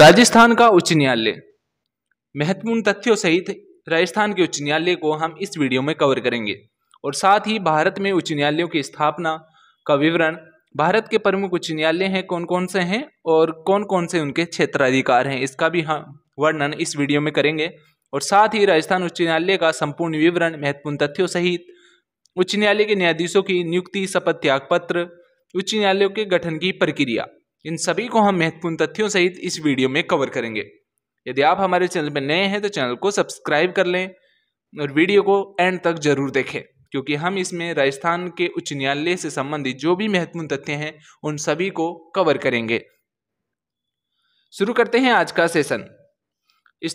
राजस्थान का उच्च न्यायालय महत्वपूर्ण तथ्यों सहित राजस्थान के उच्च न्यायालय को हम इस वीडियो में कवर करेंगे और साथ ही भारत में उच्च न्यायालयों की स्थापना का विवरण भारत के प्रमुख उच्च न्यायालय हैं कौन कौन से हैं और कौन कौन से उनके क्षेत्राधिकार हैं इसका भी हम वर्णन इस वीडियो में करेंगे और साथ ही राजस्थान उच्च न्यायालय का संपूर्ण विवरण महत्वपूर्ण तथ्यों सहित उच्च न्यायालय के न्यायाधीशों की नियुक्ति शपथ त्याग पत्र उच्च न्यायालयों के गठन की प्रक्रिया इन सभी को हम महत्वपूर्ण तथ्यों सहित इस वीडियो में कवर करेंगे यदि आप हमारे चैनल पर नए हैं तो चैनल को सब्सक्राइब कर लें और वीडियो को एंड तक जरूर देखें क्योंकि हम इसमें राजस्थान के उच्च न्यायालय से संबंधित जो भी महत्वपूर्ण तथ्य हैं उन सभी को कवर करेंगे शुरू करते हैं आज का सेशन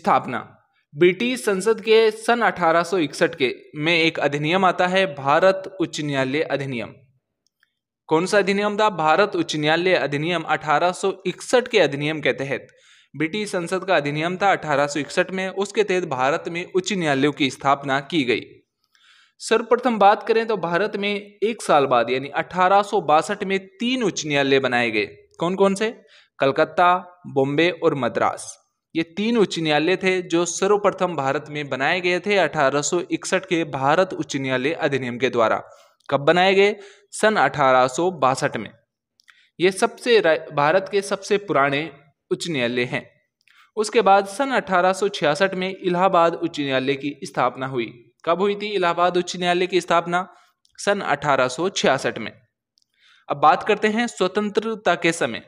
स्थापना ब्रिटिश संसद के सन 1861 के में एक अधिनियम आता है भारत उच्च न्यायालय अधिनियम कौन सा अधिनियम था भारत उच्च न्यायालय अधिनियम 1861 के अधिनियम के तहत ब्रिटिश संसद का अधिनियम था 1861 में उसके तहत भारत में उच्च न्यायालयों की स्थापना की गई सर्वप्रथम बात करें तो भारत में एक साल बाद यानी अठारह में तीन उच्च न्यायालय बनाए गए कौन कौन से कलकत्ता बॉम्बे और मद्रास ये तीन उच्च न्यायालय थे जो सर्वप्रथम भारत में बनाए गए थे 1861 के भारत उच्च न्यायालय अधिनियम के द्वारा कब बनाए गए सन अठारह में ये सबसे भारत के सबसे पुराने उच्च न्यायालय हैं उसके बाद सन 1866 में इलाहाबाद उच्च न्यायालय की स्थापना हुई कब हुई थी इलाहाबाद उच्च न्यायालय की स्थापना सन 1866 में अब बात करते हैं स्वतंत्रता के समय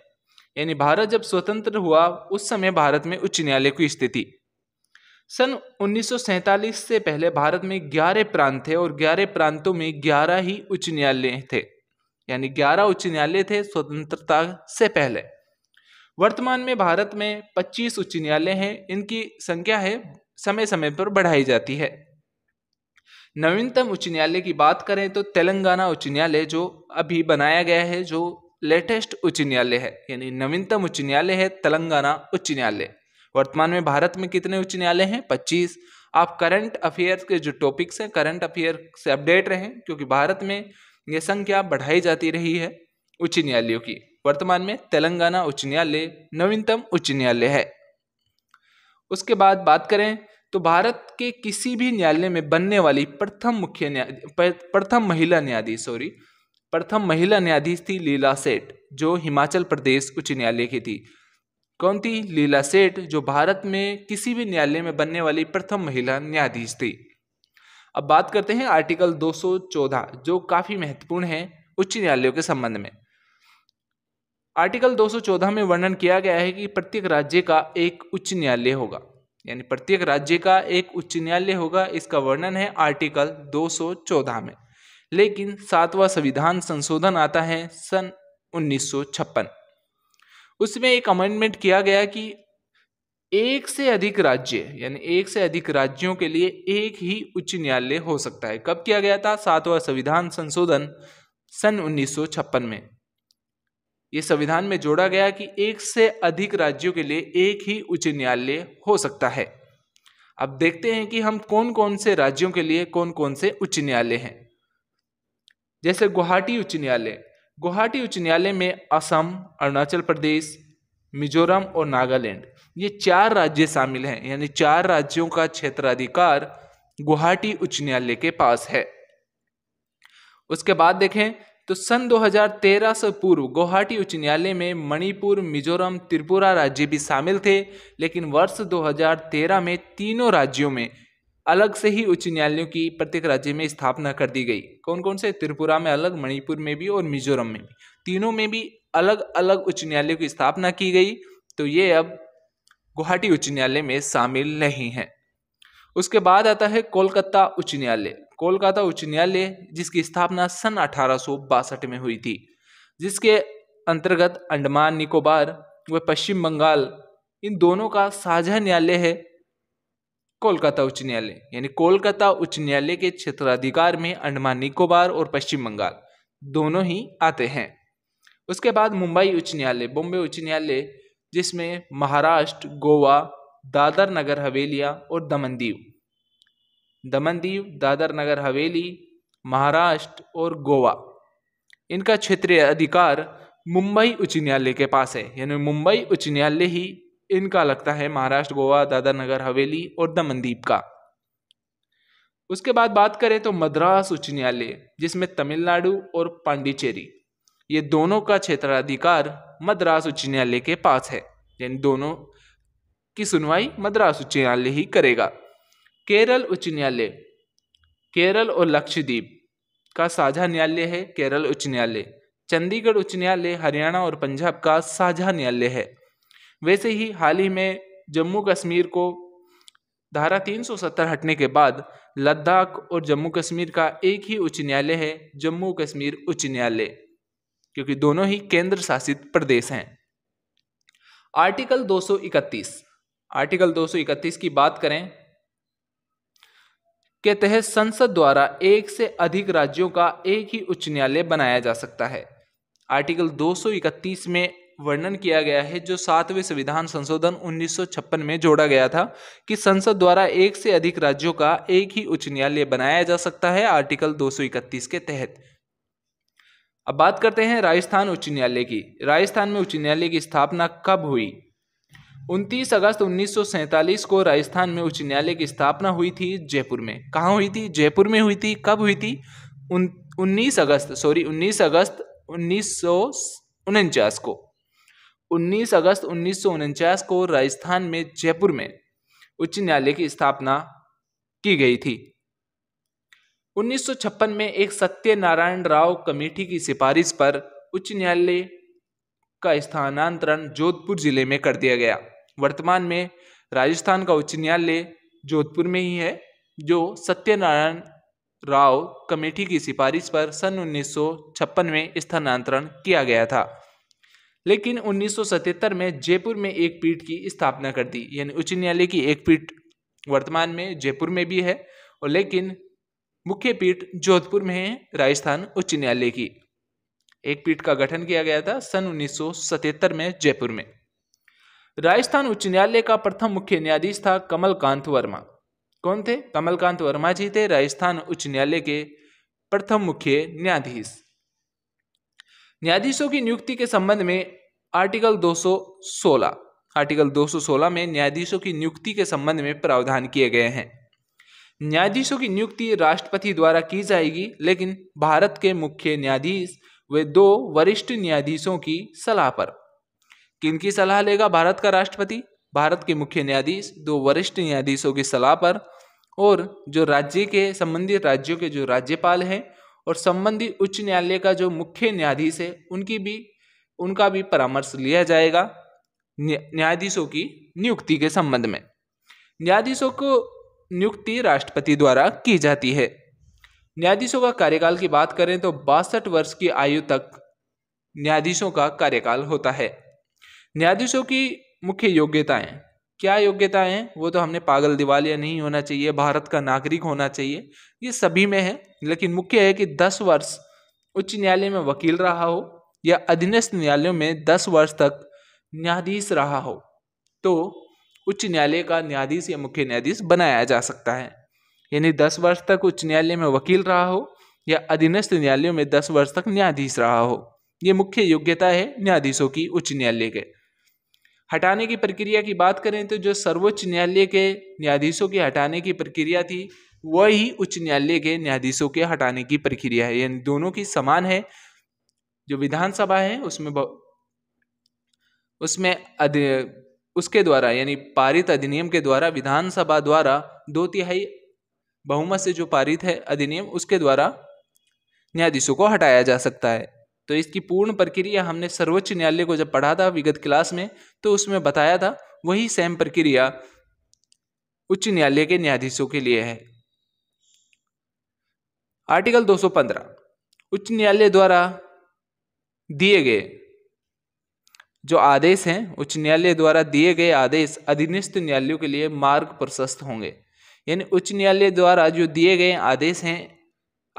यानी भारत जब स्वतंत्र हुआ उस समय भारत में उच्च न्यायालय की स्थिति सन उन्नीस से पहले भारत में 11 प्रांत थे और 11 प्रांतों में 11 ही उच्च न्यायालय थे यानी 11 उच्च न्यायालय थे स्वतंत्रता से पहले वर्तमान में भारत में 25 उच्च न्यायालय हैं इनकी संख्या है समय समय पर बढ़ाई जाती है नवीनतम उच्च न्यायालय की बात करें तो तेलंगाना उच्च न्यायालय जो अभी बनाया गया है जो लेटेस्ट उच्च न्यायालय है यानी नवीनतम उच्च न्यायालय है तेलंगाना उच्च न्यायालय वर्तमान में भारत में कितने उच्च न्यायालय हैं पच्चीस आप करंट अफेयर्स के जो टॉपिक्स हैं करंट अफेयर से अपडेट रहें क्योंकि भारत में ये संख्या बढ़ाई जाती रही है उच्च न्यायालयों की वर्तमान में तेलंगाना उच्च न्यायालय नवीनतम उच्च न्यायालय है उसके बाद बात करें तो भारत के किसी भी न्यायालय में बनने वाली प्रथम मुख्य न्याया प्रथम महिला न्यायाधीश सॉरी प्रथम महिला न्यायाधीश थी लीला सेठ जो हिमाचल प्रदेश उच्च न्यायालय की थी कौन थी लीला सेठ जो भारत में किसी भी न्यायालय में बनने वाली प्रथम महिला न्यायाधीश थी अब बात करते हैं आर्टिकल 214 जो काफ़ी महत्वपूर्ण है उच्च न्यायालयों के संबंध में आर्टिकल 214 में वर्णन किया गया है कि प्रत्येक राज्य का एक उच्च न्यायालय होगा यानी प्रत्येक राज्य का एक उच्च न्यायालय होगा इसका वर्णन है आर्टिकल 214 में लेकिन सातवां संविधान संशोधन आता है सन उन्नीस उसमें एक अमेंडमेंट किया गया कि एक से अधिक राज्य यानी एक से अधिक राज्यों के लिए एक ही उच्च न्यायालय हो सकता है कब किया गया था सातवां संविधान संशोधन सन उन्नीस में ये संविधान में जोड़ा गया कि एक से अधिक राज्यों के लिए एक ही उच्च न्यायालय हो सकता है अब देखते हैं कि हम कौन कौन से राज्यों के लिए कौन कौन से उच्च न्यायालय हैं जैसे गुवाहाटी उच्च न्यायालय गुवाहाटी उच्च न्यायालय में असम अरुणाचल प्रदेश मिजोरम और नागालैंड ये चार राज्य शामिल हैं यानी चार राज्यों का क्षेत्राधिकार गुवाहाटी उच्च न्यायालय के पास है उसके बाद देखें तो सन 2013 से पूर्व गुवाहाटी उच्च न्यायालय में मणिपुर मिजोरम त्रिपुरा राज्य भी शामिल थे लेकिन वर्ष 2013 में तीनों राज्यों में अलग से ही उच्च न्यायालयों की प्रत्येक राज्य में स्थापना कर दी गई कौन कौन से त्रिपुरा में अलग मणिपुर में भी और मिजोरम में भी तीनों में भी अलग अलग उच्च न्यायालयों की स्थापना की गई तो ये अब गुवाहाटी उच्च न्यायालय में शामिल नहीं है उसके बाद आता है कोलकाता उच्च न्यायालय कोलकाता उच्च न्यायालय जिसकी स्थापना सन अठारह में हुई थी जिसके अंतर्गत अंडमान निकोबार व पश्चिम बंगाल इन दोनों का साझा न्यायालय है कोलकाता उच्च न्यायालय यानी कोलकाता उच्च न्यायालय के क्षेत्राधिकार में अंडमान निकोबार और पश्चिम बंगाल दोनों ही आते हैं उसके बाद मुंबई उच्च न्यायालय बॉम्बे उच्च न्यायालय जिसमें महाराष्ट्र गोवा दादर नगर हवेलिया और दमन दीव दमन दीव दादर नगर हवेली महाराष्ट्र और गोवा इनका क्षेत्रीय अधिकार मुंबई उच्च न्यायालय के पास है यानी मुंबई उच्च न्यायालय ही इनका लगता है महाराष्ट्र गोवा दादा नगर हवेली और दमनदीप का उसके बाद बात करें तो मद्रास उच्च न्यायालय जिसमें तमिलनाडु और पांडिचेरी ये दोनों का क्षेत्राधिकार मद्रास उच्च न्यायालय के पास है यानी दोनों की सुनवाई मद्रास उच्च न्यायालय ही करेगा केरल उच्च न्यायालय केरल और लक्षद्वीप का साझा न्यायालय है केरल उच्च न्यायालय चंडीगढ़ उच्च न्यायालय हरियाणा और पंजाब का साझा न्यायालय है वैसे ही हाल ही में जम्मू कश्मीर को धारा 370 हटने के बाद लद्दाख और जम्मू कश्मीर का एक ही उच्च न्यायालय है जम्मू कश्मीर उच्च न्यायालय क्योंकि दोनों ही केंद्र शासित प्रदेश हैं आर्टिकल 231 आर्टिकल 231 की बात करें के तहत संसद द्वारा एक से अधिक राज्यों का एक ही उच्च न्यायालय बनाया जा सकता है आर्टिकल 231 में वर्णन किया गया है जो सातवें संविधान संशोधन 1956 में जोड़ा गया था कि संसद द्वारा एक से अधिक राज्यों का एक ही उच्च न्यायालय बनाया जा सकता है आर्टिकल 231 के तहत अब बात करते हैं राजस्थान उच्च न्यायालय की राजस्थान में उच्च न्यायालय की स्थापना कब हुई 29 अगस्त 1947 को राजस्थान में उच्च न्यायालय की स्थापना हुई थी जयपुर में कहाँ हुई थी जयपुर में हुई थी कब हुई थी उन्नीस अगस्त सॉरी 19 अगस्त उन्नीस को 19 अगस्त उन्नीस को राजस्थान में जयपुर में उच्च न्यायालय की स्थापना की गई थी 1956 में एक सत्यनारायण राव कमेटी की सिफारिश पर उच्च न्यायालय का स्थानांतरण जोधपुर जिले में कर दिया गया वर्तमान में राजस्थान का उच्च न्यायालय जोधपुर में ही है जो सत्यनारायण राव कमेटी की सिफारिश पर सन 1956 में स्थानांतरण किया गया था लेकिन 1977 में जयपुर में एक पीठ की स्थापना कर दी यानी उच्च न्यायालय की एक पीठ वर्तमान में जयपुर में भी है और लेकिन मुख्य पीठ जोधपुर में है राजस्थान उच्च न्यायालय की एक पीठ का गठन किया गया था सन 1977 में जयपुर में राजस्थान उच्च न्यायालय का प्रथम मुख्य न्यायाधीश था कमलकांत वर्मा कौन थे कमलकांत वर्मा जी थे राजस्थान उच्च न्यायालय के प्रथम मुख्य न्यायाधीश न्यायाधीशों की नियुक्ति के संबंध में आर्टिकल 216 आर्टिकल 216 में न्यायाधीशों की नियुक्ति के संबंध में प्रावधान किए गए हैं न्यायाधीशों की नियुक्ति राष्ट्रपति द्वारा की जाएगी लेकिन भारत के मुख्य न्यायाधीश वे दो वरिष्ठ न्यायाधीशों की सलाह पर किनकी सलाह लेगा भारत का राष्ट्रपति भारत के मुख्य न्यायाधीश दो वरिष्ठ न्यायाधीशों की सलाह पर और जो राज्य के संबंधित राज्यों के जो राज्यपाल हैं और संबंधित उच्च न्यायालय का जो मुख्य न्यायाधीश है उनकी भी उनका भी परामर्श लिया जाएगा न्यायाधीशों की नियुक्ति के संबंध में न्यायाधीशों को नियुक्ति राष्ट्रपति द्वारा की जाती है न्यायाधीशों का कार्यकाल की बात करें तो बासठ वर्ष की आयु तक न्यायाधीशों का कार्यकाल होता है न्यायाधीशों की मुख्य योग्यताएं क्या योग्यता है वो तो हमने पागल दिवालिया नहीं होना चाहिए भारत का नागरिक होना चाहिए ये सभी में है लेकिन मुख्य है कि दस वर्ष उच्च न्यायालय में वकील रहा हो या अधीनस्थ न्यायालयों में दस वर्ष तक न्यायाधीश रहा हो तो उच्च न्यायालय का न्यायाधीश या मुख्य न्यायाधीश बनाया जा सकता है यानी दस वर्ष तक उच्च न्यायालय में वकील रहा हो या अधीनस्थ न्यायालयों में दस वर्ष तक न्यायाधीश रहा हो ये मुख्य योग्यता है न्यायाधीशों की उच्च न्यायालय के हटाने की प्रक्रिया की बात करें तो जो सर्वोच्च न्यायालय के न्यायाधीशों के हटाने की प्रक्रिया थी वही उच्च न्यायालय के न्यायाधीशों के हटाने की प्रक्रिया है यानी दोनों की समान है जो विधानसभा है उसमें उसमें उसके द्वारा यानी पारित अधिनियम के द्वारा विधानसभा द्वारा दो तिहाई बहुमत से जो पारित है अधिनियम उसके द्वारा न्यायाधीशों को हटाया जा सकता है तो इसकी पूर्ण प्रक्रिया हमने सर्वोच्च न्यायालय को जब पढ़ा था विगत क्लास में तो उसमें बताया था वही सेम प्रक्रिया उच्च न्यायालय के न्यायाधीशों के लिए है आर्टिकल 215 उच्च न्यायालय द्वारा दिए गए जो आदेश हैं उच्च न्यायालय द्वारा दिए गए आदेश अधीनस्थ न्यायालयों के लिए मार्ग प्रशस्त होंगे यानी उच्च न्यायालय द्वारा जो दिए गए आदेश हैं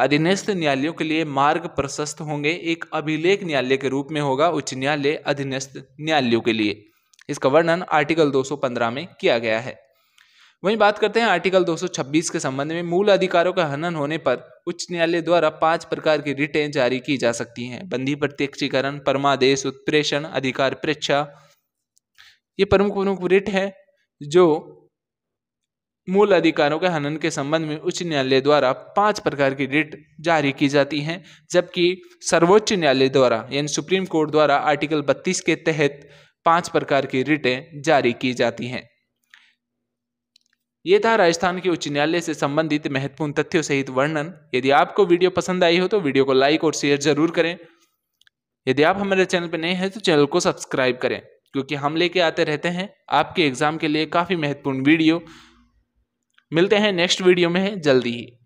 अधीनस्थ न्यायालयों के लिए मार्ग प्रशस्त होंगे एक अभिलेख न्यायालय के रूप में होगा उच्च न्यायालय अधीनस्थ न्यायालयों के लिए इसका वर्णन आर्टिकल 215 में किया गया है वहीं बात करते हैं आर्टिकल 226 के संबंध में मूल अधिकारों का हनन होने पर उच्च न्यायालय द्वारा पांच प्रकार की रिटें जारी की जा सकती हैं बंदी प्रत्यक्षीकरण परमादेश उत्प्रेषण अधिकार प्रेक्षा ये प्रमुख प्रमुख रिट है जो मूल अधिकारों के हनन के संबंध में उच्च न्यायालय द्वारा पांच प्रकार की रिट जारी की जाती हैं जबकि सर्वोच्च न्यायालय द्वारा यानी सुप्रीम कोर्ट द्वारा आर्टिकल 32 के तहत पांच प्रकार की रिटें जारी की जाती हैं ये था राजस्थान के उच्च न्यायालय से संबंधित महत्वपूर्ण तथ्यों सहित वर्णन यदि आपको वीडियो पसंद आई हो तो वीडियो को लाइक और शेयर जरूर करें यदि आप हमारे चैनल पर नए हैं तो चैनल को सब्सक्राइब करें क्योंकि हम लेके आते रहते हैं आपके एग्जाम के लिए काफ़ी महत्वपूर्ण वीडियो मिलते हैं नेक्स्ट वीडियो में जल्दी ही